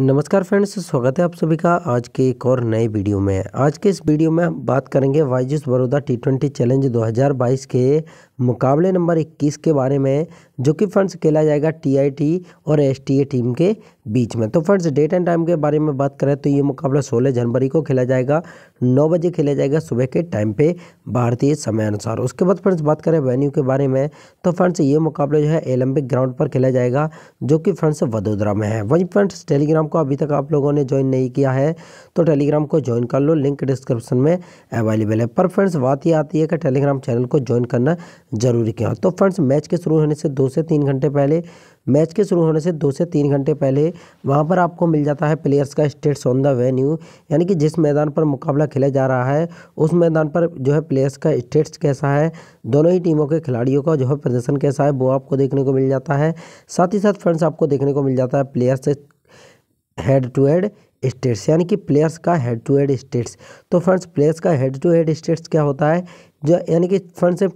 नमस्कार फ्रेंड्स स्वागत है आप सभी का आज के एक और नए वीडियो में आज के इस वीडियो में हम बात करेंगे वाइजिस बड़ौदा टी ट्वेंटी चैलेंज 2022 के मुकाबले नंबर 21 के बारे में जो कि फ्रेंड्स खेला जाएगा टीआईटी और एसटीए टीम के बीच में तो फ्रेंड्स डेट एंड टाइम के बारे में बात करें तो ये मुकाबला 16 जनवरी को खेला जाएगा 9 बजे खेला जाएगा सुबह के टाइम पे भारतीय समय अनुसार उसके बाद फ्रेंड्स बात करें वेन्यू के बारे में तो फ्रेंड्स ये मुकाबला जो है ओलंपिक ग्राउंड पर खेला जाएगा जो कि फ्रेंड्स वडोदरा में है वहीं फ्रेंड्स टेलीग्राम को अभी तक आप लोगों ने ज्वाइन नहीं किया है तो टेलीग्राम को ज्वाइन कर लो लिंक डिस्क्रिप्शन में अवेलेबल है पर फ्रेंड्स बात ये आती है कि टेलीग्राम चैनल को ज्वाइन करना जरूरी किया तो फ्रेंड्स मैच के शुरू होने से दो से तीन घंटे पहले मैच के शुरू होने से दो से तीन घंटे पहले वहाँ पर आपको मिल जाता है प्लेयर्स का स्टेट्स ऑन द वेन्यू यानी कि जिस मैदान पर मुकाबला खेला जा रहा है उस मैदान पर जो है प्लेयर्स का स्टेट्स कैसा है दोनों ही टीमों के खिलाड़ियों का जो है प्रदर्शन कैसा है वो आपको देखने को मिल जाता है साथ ही साथ फ्रेंड्स आपको देखने को मिल जाता है players head to head stats यानी कि प्लेयर्स का हेड टू हेड स्टेट्स तो फ्रेंड्स प्लेयर्स का हेड टू हेड स्टेट्स क्या होता है जो यानी कि फ्रेंड्स से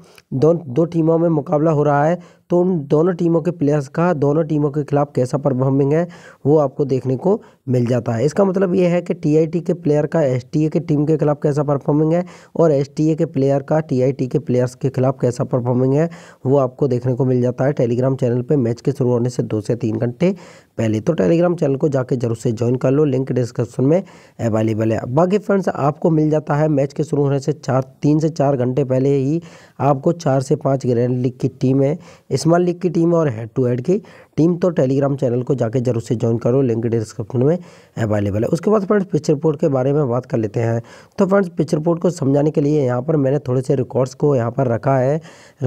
दो दो टीमों में मुकाबला हो रहा है तो उन दोनों टीमों के प्लेयर्स का दोनों टीमों के खिलाफ कैसा परफॉर्मिंग है वो आपको देखने को मिल जाता है इसका मतलब ये है कि टीआईटी के प्लेयर का एसटीए के टीम के खिलाफ कैसा परफॉर्मिंग है और एसटीए के प्लेयर का टीआईटी के प्लेयर्स के खिलाफ कैसा परफॉर्मिंग है वो आपको देखने को मिल जाता है टेलीग्राम चैनल पर मैच के शुरू होने से दो से तीन घंटे पहले तो टेलीग्राम चैनल को जाकर जरूर से ज्वाइन कर लो लिंक डिस्क्रिप्शन में अवेलेबल है बाकी फ्रेंड्स आपको मिल जाता है मैच के शुरू होने से चार तीन से चार घंटे घंटे पहले ही आपको चार से पाँच ग्रैंड लीग की टीम है स्मॉल लीग की टीम और हेड टू हेड की टीम तो टेलीग्राम चैनल को जाके जरूर से ज्वाइन करो लिंक डिस्क्रिप्शन में अवेलेबल है उसके बाद फ्रेंड्स पिच रिपोर्ट के बारे में बात कर लेते हैं तो फ्रेंड्स पिच रिपोर्ट को समझाने के लिए यहाँ पर मैंने थोड़े से रिकॉर्ड्स को यहाँ पर रखा है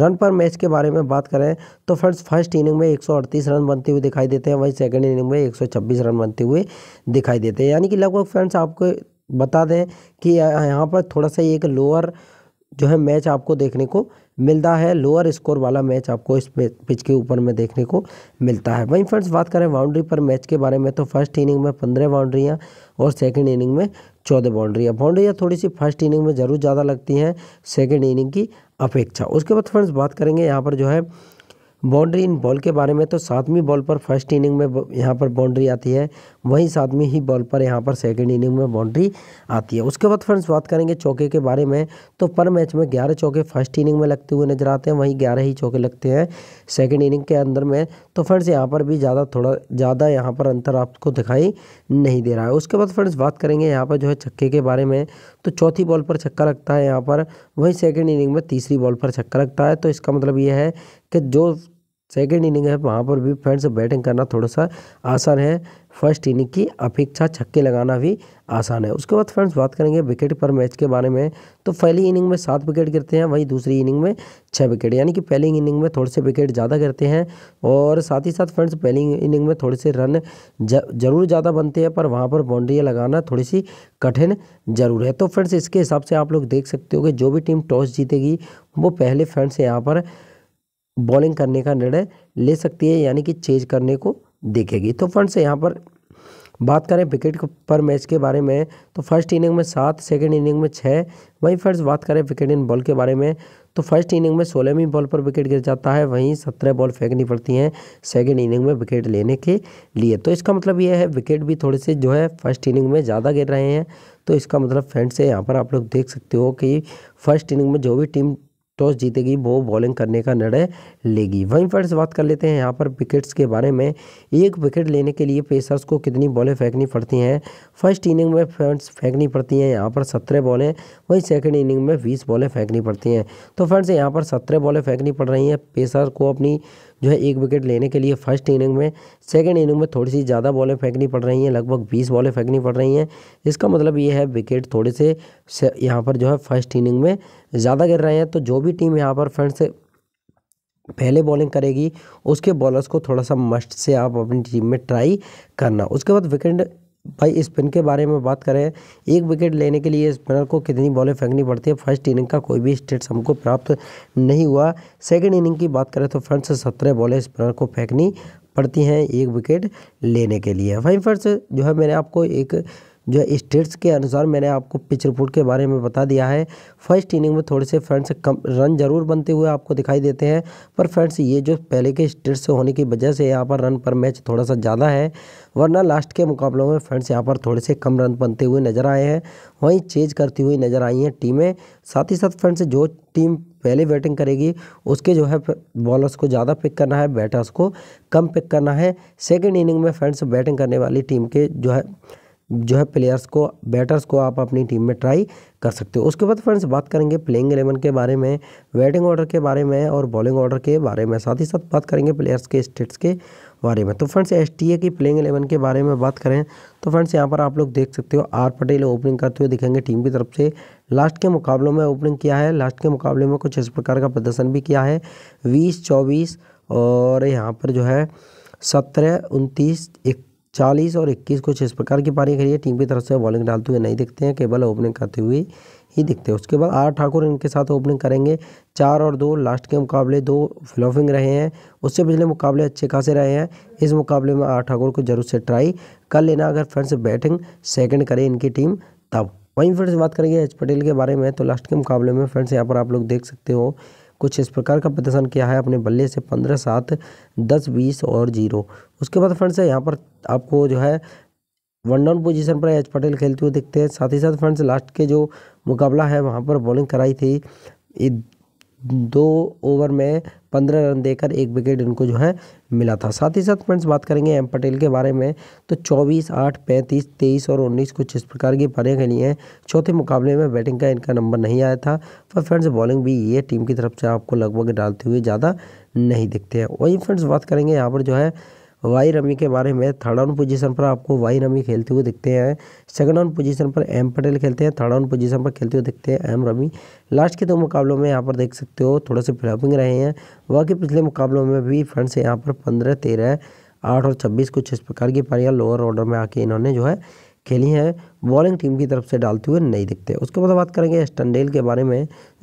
रन पर मैच के बारे में बात करें तो फ्रेंड्स फर्स्ट इनिंग में एक रन बनते हुए दिखाई देते हैं वहीं सेकेंड इनिंग में एक रन बनते हुए दिखाई देते हैं यानी कि लगभग फ्रेंड्स आपको बता दें कि यहाँ पर थोड़ा सा एक लोअर जो है मैच आपको देखने को मिलता है लोअर स्कोर वाला मैच आपको इस पिच के ऊपर में देखने को मिलता है वहीं फ्रेंड्स बात करें बाउंड्री पर मैच के बारे में तो फर्स्ट इनिंग में पंद्रह बाउंड्रियाँ और सेकेंड इनिंग में चौदह बाउंड्रियाँ बाउंड्रियाँ थोड़ी सी फर्स्ट इनिंग में ज़रूर ज़्यादा लगती हैं सेकेंड इनिंग की अपेक्षा उसके बाद फ्रेंड्स बात करेंगे यहाँ पर जो है बाउंड्री इन बॉल के बारे में तो सातवीं बॉल पर फर्स्ट इनिंग में यहाँ पर बाउंड्री आती है वहीं सातवीं ही बॉल पर यहाँ पर सेकेंड इनिंग में बाउंड्री आती है उसके बाद फ्रेंड्स बात करेंगे चौके के बारे में तो पर मैच में ग्यारह चौके फर्स्ट इनिंग में लगते हुए नजर आते हैं वहीं ग्यारह ही चौके लगते हैं सेकेंड इनिंग के अंदर में तो फ्रेंड्स यहाँ पर भी ज़्यादा थोड़ा ज़्यादा यहाँ पर अंतर आपको दिखाई नहीं दे रहा है उसके बाद फ्रेंड्स बात करेंगे यहाँ पर जो है छक्के के बारे में तो चौथी बॉल पर छक्का लगता है यहाँ पर वहीं सेकेंड इनिंग में तीसरी बॉल पर छक्का लगता है तो इसका मतलब यह है कि जो सेकेंड इनिंग है वहाँ पर भी फ्रेंड्स बैटिंग करना थोड़ा सा आसान है फर्स्ट इनिंग की अपेक्षा छक्के लगाना भी आसान है उसके बाद फ्रेंड्स बात करेंगे विकेट पर मैच के बारे में तो पहली इनिंग में सात विकेट गिरते हैं वहीं दूसरी इनिंग में छः विकेट यानी कि पहली इनिंग में थोड़े से विकेट ज़्यादा गिरते हैं और साथ ही साथ फ्रेंड्स पहली इनिंग में थोड़े से रन ज़रूर ज़्यादा बनते हैं पर वहाँ पर बाउंड्रियाँ लगाना थोड़ी सी कठिन ज़रूर है तो फ्रेंड्स इसके हिसाब से आप लोग देख सकते हो कि जो भी टीम टॉस जीतेगी वो पहले फ्रेंड्स यहाँ पर बॉलिंग करने का निर्णय ले सकती है यानी कि चेज करने को देखेगी तो फ्रेंड्स यहाँ पर बात करें विकेट पर मैच के बारे में तो फर्स्ट इनिंग में सात सेकेंड इनिंग में छः वहीं फर्स्ट बात करें विकेट इन बॉल के बारे में तो फर्स्ट इनिंग में सोलहवीं बॉल पर विकेट गिर जाता है वहीं सत्रह बॉल फेंकनी पड़ती हैं सेकेंड इनिंग में विकेट लेने के लिए तो इसका मतलब यह है विकेट भी थोड़े से जो है फर्स्ट इनिंग में ज़्यादा गिर रहे हैं तो इसका मतलब फ्रेंड से यहाँ पर आप लोग देख सकते हो कि फर्स्ट इनिंग में जो भी टीम टॉस जीतेगी वो बॉलिंग करने का निर्णय लेगी वहीं फ्रेंड्स बात कर लेते हैं यहाँ पर विकेट्स के बारे में एक विकेट लेने के लिए पेसर्स को कितनी बॉलें फेंकनी पड़ती हैं फर्स्ट इनिंग में फ्रेंड्स फेंकनी पड़ती हैं यहाँ पर सत्रह बॉलें वहीं सेकेंड इनिंग में बीस बॉलें फेंकनी पड़ती हैं तो फ्रेंड्स यहाँ पर सत्रह बॉलें फेंकनी पड़ रही हैं पेसर को अपनी जो है एक विकेट लेने के लिए फर्स्ट इनिंग में सेकेंड इनिंग में थोड़ी सी ज़्यादा बॉलें फेंकनी पड़ रही हैं लगभग बीस बॉलें फेंकनी पड़ रही हैं इसका मतलब ये है विकेट थोड़े से, यहाँ पर जो है फर्स्ट इनिंग में ज़्यादा गिर रहे हैं तो जो भी टीम यहाँ पर फ्रेंड्स पहले बॉलिंग करेगी उसके बॉलर्स को थोड़ा सा मस्ट से आप अपनी टीम में ट्राई करना उसके बाद विकेट भाई स्पिन के बारे में बात करें एक विकेट लेने के लिए स्पिनर को कितनी बॉलें फेंकनी पड़ती है फर्स्ट इनिंग का कोई भी स्टेट्स हमको प्राप्त नहीं हुआ सेकंड इनिंग की बात करें तो फ्रेंड्स सत्रह बॉलें स्पिनर को फेंकनी पड़ती हैं एक विकेट लेने के लिए वहीं फ्रेंड्स जो है मैंने आपको एक जो स्टेट्स के अनुसार मैंने आपको पिच रिपोर्ट के बारे में बता दिया है फर्स्ट इनिंग में थोड़े से फ्रेंड्स कम रन जरूर बनते हुए आपको दिखाई देते हैं पर फ्रेंड्स ये जो पहले के स्टेट्स होने की वजह से यहाँ पर रन पर मैच थोड़ा सा ज़्यादा है वरना लास्ट के मुकाबलों में फ्रेंड्स यहाँ पर थोड़े से कम रन बनते हुए नज़र आए हैं वहीं चेज करती हुई नज़र आई हैं टीमें साथ ही साथ फ्रेंड्स जो टीम पहले बैटिंग करेगी उसके जो है बॉलर्स को ज़्यादा पिक करना है बैटर्स को कम पिक करना है सेकेंड इनिंग में फ्रेंड्स बैटिंग करने वाली टीम के जो है जो है प्लेयर्स को बैटर्स को आप अपनी टीम में ट्राई कर सकते हो उसके बाद फ्रेंड्स बात करेंगे प्लेइंग एलेवन के बारे में बैटिंग ऑर्डर के बारे में और बॉलिंग ऑर्डर के बारे में साथ ही साथ बात करेंगे प्लेयर्स के स्टेट्स के बारे में तो फ्रेंड्स एस टी ए की प्लेइंग एलेवन के बारे में बात करें तो फ्रेंड्स यहाँ पर आप लोग देख सकते हो आर पटेल ओपनिंग करते हुए दिखेंगे टीम की तरफ से लास्ट के मुकाबलों में ओपनिंग किया है लास्ट के मुकाबले में कुछ इस प्रकार का प्रदर्शन भी किया है बीस चौबीस और यहाँ पर जो है सत्रह उनतीस एक चालीस और इक्कीस कुछ इस प्रकार की पारी खेली है टीम की तरफ से बॉलिंग डालते हुए नहीं दिखते हैं केवल ओपनिंग करते हुए ही दिखते हैं उसके बाद आर ठाकुर इनके साथ ओपनिंग करेंगे चार और दो लास्ट के मुकाबले दो फ्लॉफिंग रहे हैं उससे पिछले मुकाबले अच्छे खासे रहे हैं इस मुकाबले में आर ठाकुर को जरूर से ट्राई कर लेना अगर फ्रेंड्स बैटिंग सेकेंड करें इनकी टीम तब वहीं फ्रेंड्स बात करेंगे एच पटेल के बारे में तो लास्ट के मुकाबले में फ्रेंड्स यहाँ पर आप लोग देख सकते हो कुछ इस प्रकार का प्रदर्शन किया है अपने बल्ले से पंद्रह सात दस बीस और जीरो उसके बाद फ्रेंड्स यहाँ पर आपको जो है वन डाउन पोजीशन पर एच पटेल खेलते हुए दिखते हैं साथ ही साथ फ्रेंड्स लास्ट के जो मुकाबला है वहाँ पर बॉलिंग कराई थी दो ओवर में पंद्रह रन देकर एक विकेट इनको जो है मिला था साथ ही साथ फ्रेंड्स बात करेंगे एम पटेल के बारे में तो चौबीस आठ पैंतीस तेईस और उन्नीस कुछ इस प्रकार की पारियाँ खेली हैं चौथे मुकाबले में बैटिंग का इनका नंबर नहीं आया था पर फ्रेंड्स बॉलिंग भी ये टीम की तरफ से आपको लगभग डालते हुए ज़्यादा नहीं दिखते हैं वहीं फ्रेंड्स बात करेंगे यहाँ पर जो है वाई रमी के बारे में थर्ड ऑन पोजीशन पर आपको वाई रमी खेलते हुए दिखते हैं सेकंड ऑन पोजीशन पर एम पटेल खेलते हैं थर्ड ऑन पोजीशन पर खेलते हुए दिखते हैं एम रमी लास्ट के दो मुकाबलों में यहाँ पर देख सकते हो थोड़े से फ्लॉपिंग रहे हैं बाकी पिछले मुकाबलों में भी फ्रेंड्स यहाँ पर पंद्रह तेरह आठ और छब्बीस कुछ इस प्रकार की पारियाँ लोअर ऑर्डर में आके इन्होंने जो है खेली हैं बॉलिंग टीम की तरफ से डालते हुए नहीं दिखते उसके बाद बात करेंगे एस्टनडेल के बारे में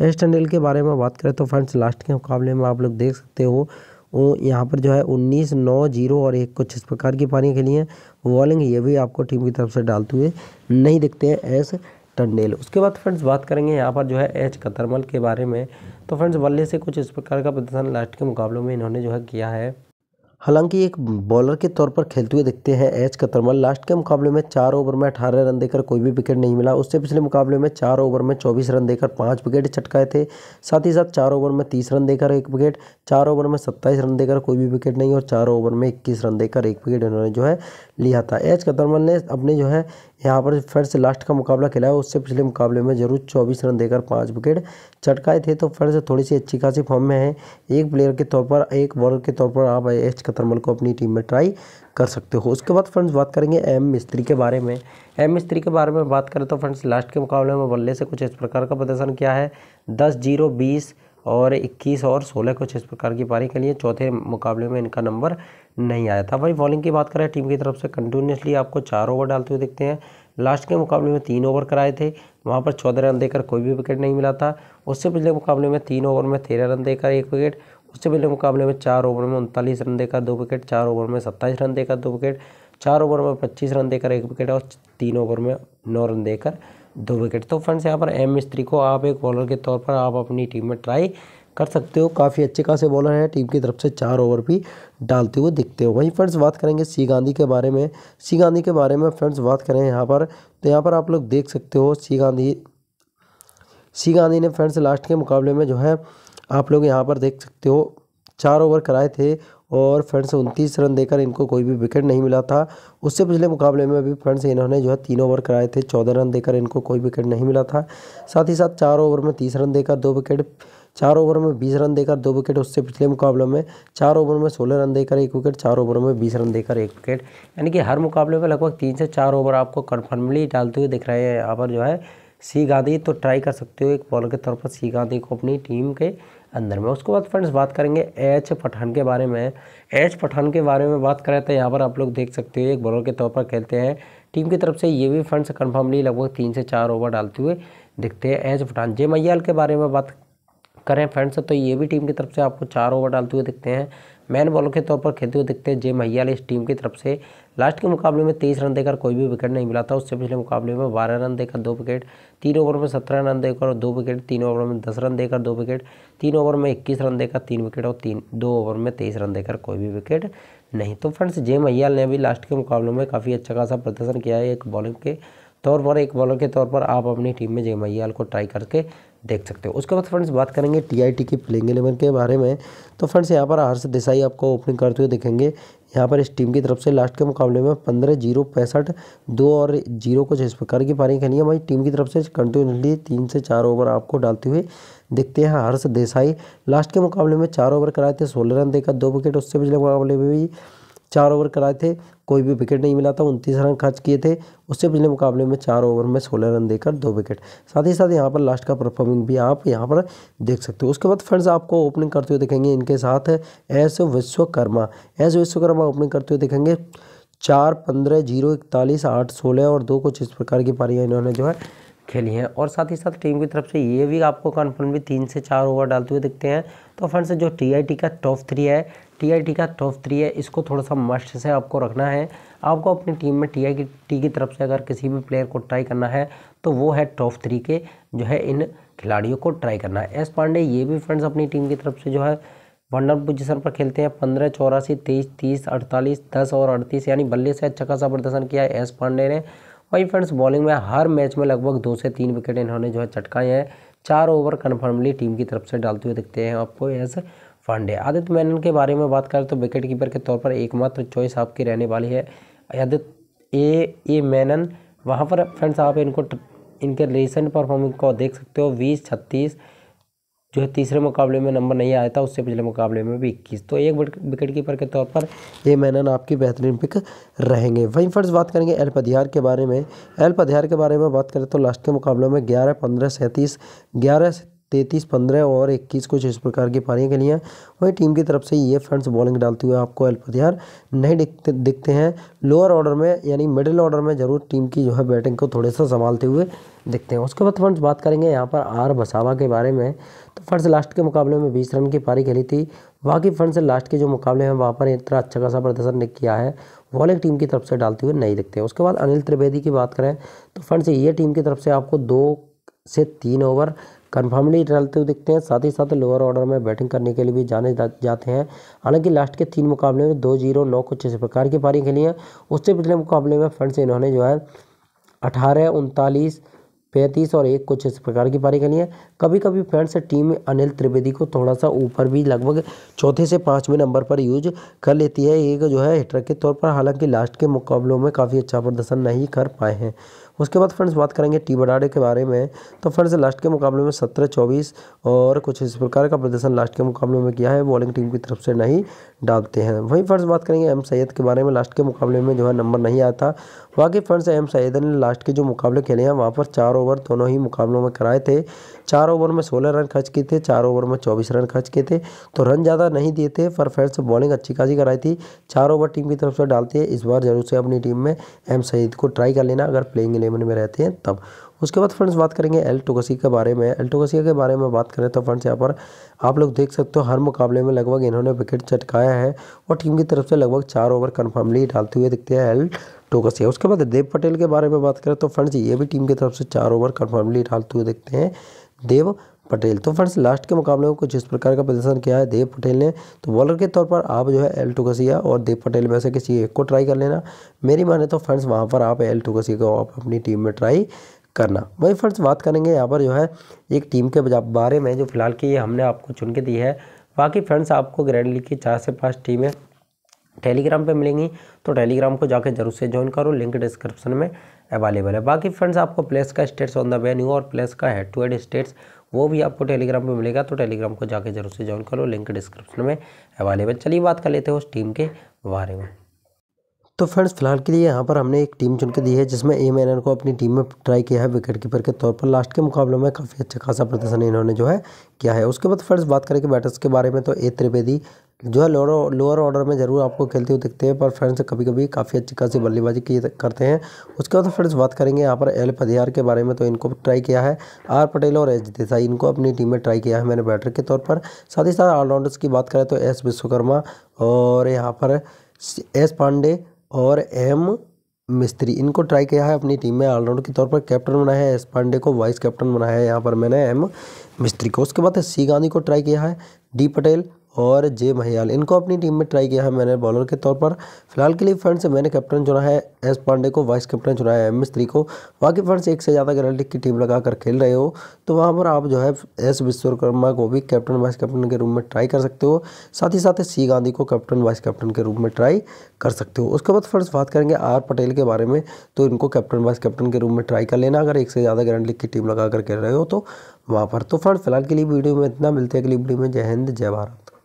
एस्टनडेल के बारे में बात करें तो फ्रेंड्स लास्ट के मुकाबले में आप लोग देख सकते हो वो यहाँ पर जो है उन्नीस नौ जीरो और एक कुछ इस प्रकार की पानी खेली हैं बॉलिंग ये भी आपको टीम की तरफ से डालते हुए नहीं दिखते हैं एस टंडेल उसके बाद फ्रेंड्स बात करेंगे यहाँ पर जो है एच कतरमल के बारे में तो फ्रेंड्स बल्ले से कुछ इस प्रकार का प्रदर्शन लास्ट के मुकाबलों में इन्होंने जो है किया है हालांकि एक बॉलर के तौर पर खेलते हुए दिखते हैं एच कतरमल लास्ट के मुकाबले में चार ओवर में अठारह रन देकर कोई भी विकेट नहीं मिला उससे पिछले मुकाबले में चार ओवर में चौबीस रन देकर पाँच विकेट चटकाए थे साथ ही साथ चार ओवर में तीस रन देकर एक विकेट चार ओवर में सत्ताईस रन देकर कोई भी विकेट नहीं और चार ओवर में इक्कीस रन देकर एक विकेट इन्होंने जो है लिया था एच कतरमल ने अपने जो है यहाँ पर फिर से लास्ट का मुकाबला खेला है उससे पिछले मुकाबले में जरूर चौबीस रन देकर पाँच विकेट चटकाए थे तो फिर से थोड़ी सी अच्छी खासी फॉर्म में है एक प्लेयर के तौर पर एक बॉलर के तौर पर आप एच कतरमल को अपनी टीम में ट्राई कर सकते हो उसके बाद फ्रेंड्स बात करेंगे एम मिस्त्री के बारे में एम मिस्त्री के बारे में बात करें तो फ्रेंड्स लास्ट के मुकाबले में बल्ले से कुछ इस प्रकार का प्रदर्शन किया है दस जीरो बीस और 21 और 16 कुछ इस प्रकार की पारी के लिए चौथे मुकाबले में इनका नंबर नहीं आया था वही बॉलिंग की बात करें टीम की तरफ से कंटिन्यूसली आपको चार ओवर डालते हुए दिखते हैं लास्ट के मुकाबले में तीन ओवर कराए थे वहाँ पर चौदह रन देकर कोई भी विकेट नहीं मिला था उससे पिछले मुकाबले में तीन ओवर में तेरह रन देकर एक विकेट उससे पिछले मुकाबले में चार ओवर में उनतालीस रन देकर दो विकेट चार ओवर में सत्ताईस रन देकर दो विकेट चार ओवर में पच्चीस रन देकर एक विकेट और तीन ओवर में नौ रन देकर दो विकेट तो फ्रेंड्स यहाँ पर एम मिस्त्री को आप एक बॉलर के तौर पर आप अपनी टीम में ट्राई कर सकते हो काफ़ी अच्छे खासे बॉलर हैं टीम की तरफ से चार ओवर भी डालते हुए दिखते हो वहीं फ्रेंड्स बात करेंगे सी गांधी के बारे में सी गांधी के बारे में फ्रेंड्स बात करें यहाँ पर तो यहाँ पर आप लोग देख सकते हो सी गांधी सी गांधी ने फ्रेंड्स लास्ट के मुकाबले में जो है आप लोग यहाँ पर देख सकते हो चार ओवर कराए थे और फ्रेंड्स उनतीस रन देकर इनको कोई भी विकेट नहीं मिला था उससे पिछले मुकाबले में भी फ्रेंड्स इन्होंने जो है तीन ओवर कराए थे चौदह रन देकर इनको कोई विकेट नहीं मिला था साथ ही साथ चार ओवर में तीस रन देकर दो विकेट चार ओवर में बीस रन देकर दो विकेट उससे पिछले मुकाबले में चार ओवर में सोलह रन देकर एक विकेट चार ओवर में बीस रन देकर एक विकेट यानी कि हर मुकाबले में लगभग तीन से चार ओवर आपको कन्फर्मली डालते हुए दिख रहे हैं यहाँ पर जो है सी गांधी तो ट्राई कर सकते हो एक बॉलर के तौर पर सी गांधी को अपनी टीम के अंदर में उसके बाद फ्रेंड्स बात करेंगे एच पठान के बारे में एच पठान के बारे में बात करें तो यहाँ पर आप लोग देख सकते हो एक बॉलर के तौर पर खेलते हैं टीम की तरफ से ये भी फ्रेंड्स कन्फर्मली लगभग तीन से चार ओवर डालते हुए दिखते हैं एच पठान जे मैयाल के बारे में बात करें फ्रेंड्स तो ये भी टीम की तरफ से आपको चार ओवर डालते हुए दिखते हैं मैन बॉलर के तौर पर खेलते हुए दिखते हैं जे महियाल इस टीम की तरफ से लास्ट के मुकाबले में तेईस रन देकर कोई भी विकेट नहीं मिला था उससे पिछले मुकाबले में बारह रन देकर दो विकेट तीन ओवर में सत्रह रन देकर दो विकेट तीन ओवर में दस रन देकर दो विकेट तीन ओवर में इक्कीस रन देकर तीन विकेट और तीन दो ओवर में तेईस रन देकर कोई भी विकेट नहीं तो फ्रेंड्स जे महियाल ने भी लास्ट के मुकाबलों में काफ़ी अच्छा खासा प्रदर्शन किया है एक बॉलिंग के तौर पर एक बॉलर के तौर पर आप अपनी टीम में जे मैयाल को ट्राई करके देख सकते हो उसके बाद फ्रेंड्स बात करेंगे टीआईटी की प्लेइंग एलेवन के बारे में तो फ्रेंड्स यहाँ पर हर्ष देसाई आपको ओपनिंग करते हुए देखेंगे यहाँ पर इस टीम की तरफ से लास्ट के मुकाबले में पंद्रह जीरो पैंसठ दो और जीरो कुछ इस प्रकार की पारी खेली है हमारी टीम की तरफ से कंटिन्यूसली तीन से चार ओवर आपको डालते हुए देखते हैं हर्ष देसाई लास्ट के मुकाबले में चार ओवर कराए थे सोलह रन देकर दो विकेट उससे पिछले मुकाबले में भी चार ओवर कराए थे कोई भी विकेट नहीं मिला था उनतीस रन खर्च किए थे उससे पिछले मुकाबले में चार ओवर में सोलह रन देकर दो विकेट साथ ही साथ यहाँ पर लास्ट का परफॉर्मिंग भी आप यहाँ पर देख सकते हो उसके बाद फ्रेंड्स आपको ओपनिंग करते हुए देखेंगे इनके साथ S Vishwakarma S Vishwakarma opening करते हुए दिखेंगे चार पंद्रह जीरो इकतालीस आठ सोलह और दो कुछ इस प्रकार की पारियाँ इन्होंने जो है खेली हैं और साथ ही साथ टीम की तरफ से ये भी आपको कन्फर्म भी तीन से चार ओवर डालते हुए दिखते हैं तो फ्रेंड्स जो टी का टॉप थ्री है टीआईटी का टॉप थ्री है इसको थोड़ा सा मस्ट से आपको रखना है आपको अपनी टीम में टी आई की टी की तरफ से अगर किसी भी प्लेयर को ट्राई करना है तो वो है टॉप थ्री के जो है इन खिलाड़ियों को ट्राई करना है एस पांडे ये भी फ्रेंड्स अपनी टीम की तरफ से जो है वनडर पोजिशन पर खेलते हैं पंद्रह चौरासी तेईस तीस अड़तालीस दस और अड़तीस यानी बल्ले से अच्छा खासा प्रदर्शन किया है एस पांडे ने वही फ्रेंड्स बॉलिंग में हर मैच में लगभग दो से तीन विकेट इन्होंने जो है चटकाए हैं चार ओवर कन्फर्मली टीम की तरफ से डालते हुए दिखते हैं आपको एस है आदित्य मैनन के बारे में बात करें तो विकेट कीपर के तौर पर एकमात्र चॉइस आपकी रहने वाली है आदित्य ए ए मैनन वहाँ पर फ्रेंड्स आप इनको इनके रिसेंट परफॉर्मेंस को देख सकते हो बीस छत्तीस जो है तीसरे मुकाबले में नंबर नहीं आया था उससे पिछले मुकाबले में भी इक्कीस तो एक विकेट कीपर के तौर पर ये मैनन आपकी बेहतरीन पिक रहेंगे वहीं फर्स्ट बात करेंगे एल पधियार के बारे में एल पधियार के बारे में बात करें तो लास्ट के मुकाबले में ग्यारह पंद्रह सैंतीस ग्यारह तैंतीस पंद्रह और इक्कीस कुछ इस प्रकार की पारियाँ खेली हैं वहीं टीम की तरफ से ये फ्रेंड्स बॉलिंग डालते हुए आपको अल्पतियार नहीं दिखते दिखते हैं लोअर ऑर्डर में यानी मिडिल ऑर्डर में ज़रूर टीम की जो है बैटिंग को थोड़े सा संभालते हुए दिखते हैं उसके बाद फ्रेंड्स बात करेंगे यहाँ पर आर बसावा के बारे में तो फ्रेंड्स लास्ट के मुकाबले में बीस रन की पारी खेली थी बाकी फ्रेंड्स लास्ट के जो मुकाबले हैं वहाँ पर इतना अच्छा खासा प्रदर्शन किया है बॉलिंग टीम की तरफ से डालते हुए नहीं दिखते उसके बाद अनिल त्रिवेदी की बात करें तो फ्रेंड्स ये टीम की तरफ से आपको दो से तीन ओवर कन्फर्मली डालते हुए दिखते हैं साथ ही साथ लोअर ऑर्डर में बैटिंग करने के लिए भी जाने जाते हैं हालांकि लास्ट के तीन मुकाबले में दो जीरो नौ कुछ इस प्रकार की पारी खेली है उससे पिछले मुकाबले में फ्रेंड्स इन्होंने जो है अठारह उनतालीस पैंतीस और एक कुछ इस प्रकार की पारी खेली है कभी कभी फ्रेंड्स टीम अनिल त्रिवेदी को थोड़ा सा ऊपर भी लगभग चौथे से पाँचवें नंबर पर यूज कर लेती है एक जो है हिटर के तौर पर हालांकि लास्ट के मुकाबलों में काफ़ी अच्छा प्रदर्शन नहीं कर पाए हैं उसके बाद फ्रेंड्स बात करेंगे टी बडाडे के बारे में तो फ्रेंड्स लास्ट के मुकाबले में सत्रह चौबीस और कुछ इस प्रकार का प्रदर्शन लास्ट के मुकाबले में किया है बॉलिंग टीम की तरफ से नहीं डालते हैं वहीं फ्रेंड्स बात करेंगे एम सैयद के बारे में लास्ट के मुकाबले में जो है नंबर नहीं आता वाकई फ्रेंड्स एम सैद ने लास्ट के जो मुकाबले खेले हैं वहाँ पर चार ओवर दोनों ही मुकाबलों में कराए थे चार ओवर में सोलह रन खर्च किए थे चार ओवर में चौबीस रन खर्च किए थे तो रन ज़्यादा नहीं दिए थे पर फ्रेंड्स से बॉलिंग अच्छी खासी कराई थी चार ओवर टीम की तरफ से डालते हैं इस बार जरूर से अपनी टीम में एम सईद को ट्राई कर लेना अगर प्लेइंग एलेवन में रहते हैं तब उसके बाद फ्रेंड्स बात करेंगे एल टोकसी के बारे में एल टोकसी के बारे में बात करें तो फ्रेंड्स यहाँ पर आप लोग देख सकते हो हर मुकाबले में लगभग इन्होंने विकेट चटकाया है और टीम की तरफ से लगभग चार ओवर कन्फर्मली डालते हुए दिखते हैं एल टोकस है उसके बाद देव पटेल के बारे में बात करें तो फ्रेंड्स ये भी टीम की तरफ से चार ओवर कन्फर्मली डालते हुए देखते हैं देव पटेल तो फ्रेंड्स लास्ट के मुकाबले में कुछ इस प्रकार का प्रदर्शन किया है देव पटेल ने तो बॉलर के तौर पर आप जो है एल टुकसिया और देव पटेल में से किसी एक को ट्राई कर लेना मेरी माने तो फ्रेंड्स वहाँ पर आप एल टुकसिया को आप अपनी टीम में ट्राई करना वही फ्रेंड्स बात करेंगे यहाँ पर जो है एक टीम के बारे में जो फिलहाल की हमने आपको चुन के दी है बाकी फ्रेंड्स आपको ग्रैंड लीग की चार से पाँच टीमें टेलीग्राम पे मिलेंगी तो टेलीग्राम को जाकर जरूर से ज्वाइन करो लिंक डिस्क्रिप्शन में अवेलेबल है बाकी फ्रेंड्स आपको प्लेस का स्टेट्स ऑन द वेन्यू और प्लेस का हेड टू हेड स्टेट्स वो भी आपको टेलीग्राम पे मिलेगा तो टेलीग्राम को जाकर जरूर से ज्वाइन करो लिंक डिस्क्रिप्शन में अवेलेबल चलिए बात कर लेते हो उस टीम के बारे में तो फ्रेंड्स फिलहाल के लिए यहाँ पर हमने एक टीम चुन के दी है जिसमें ए एन को अपनी टीम में ट्राई किया है विकेट कीपर के तौर पर लास्ट के मुकाबले में काफ़ी अच्छा खासा प्रदर्शन इन्होंने जो है किया है उसके बाद फ्रेंड्स बात करें कि बैटर्स के बारे में तो ए त्रिवेदी जो है लोअर लोअर ऑर्डर में ज़रूर आपको खेलते हुए दिखते हैं पर फ्रेंड्स कभी कभी काफ़ी अच्छी खासी बल्लेबाजी की करते हैं उसके बाद फ्रेंड्स बात करेंगे यहाँ पर एल पधियार के बारे में तो इनको ट्राई किया है आर पटेल और एच देसाई इनको अपनी टीम में ट्राई किया है मैंने बैटर के तौर पर साथ ही साथ ऑलराउंडर्स की बात करें तो एस विश्वकर्मा और यहाँ पर एस पांडे और एम मिस्त्री इनको ट्राई किया है अपनी टीम में ऑलराउंडर के तौर पर कैप्टन बनाया है एस पांडे को वाइस कैप्टन बनाया है यहाँ पर मैंने एम मिस्त्री को उसके बाद सी गांधी को ट्राई किया है डी पटेल और जे महियाल इनको अपनी टीम में ट्राई किया है मैंने बॉलर के तौर पर फिलहाल के लिए फ्रेंड्स मैंने कैप्टन चुना है एस पांडे को वाइस कैप्टन चुना है एम थ्री को बाकी फ्रेंड्स एक से ज़्यादा गारंटी की टीम लगा कर खेल रहे हो तो वहाँ पर आप जो है एस विश्वकर्मा को भी कैप्टन वाइस कैप्टन के रूप में ट्राई कर सकते हो साथ ही साथ सी गांधी को कैप्टन वाइस कैप्टन के रूप में ट्राई कर सकते हो उसके बाद फ्रेंड्स बात करेंगे आर पटेल के बारे में तो इनको कैप्टन वाइस कैप्टन के रूप में ट्राई कर लेना अगर एक से ज़्यादा ग्रैंड लीग की टीम लगा कर खेल रहे हो तो वहाँ पर तो फ्रेंड फिलहाल के लिए वीडियो में इतना मिलते हैं अगली वीडियो में जय हिंद जय भारत